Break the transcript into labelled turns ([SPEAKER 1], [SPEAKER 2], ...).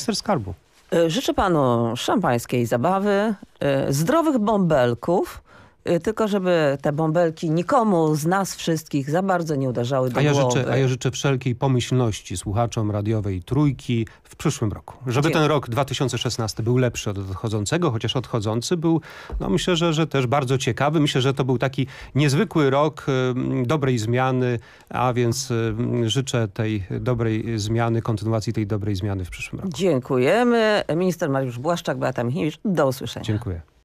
[SPEAKER 1] minister skarbu. E, życzę panu szampańskiej zabawy, e, zdrowych bąbelków Y, tylko żeby te bąbelki nikomu z nas wszystkich za bardzo nie uderzały do a ja głowy. Życzę, a ja
[SPEAKER 2] życzę wszelkiej pomyślności słuchaczom radiowej Trójki w przyszłym roku. Żeby ten rok 2016 był lepszy od odchodzącego, chociaż odchodzący był, no myślę, że, że też bardzo ciekawy. Myślę, że to był taki niezwykły rok y, dobrej zmiany, a więc y, życzę tej dobrej zmiany, kontynuacji tej dobrej zmiany w przyszłym
[SPEAKER 1] roku. Dziękujemy. Minister Mariusz Błaszczak, Beata Michniewicz. Do usłyszenia.
[SPEAKER 2] Dziękuję.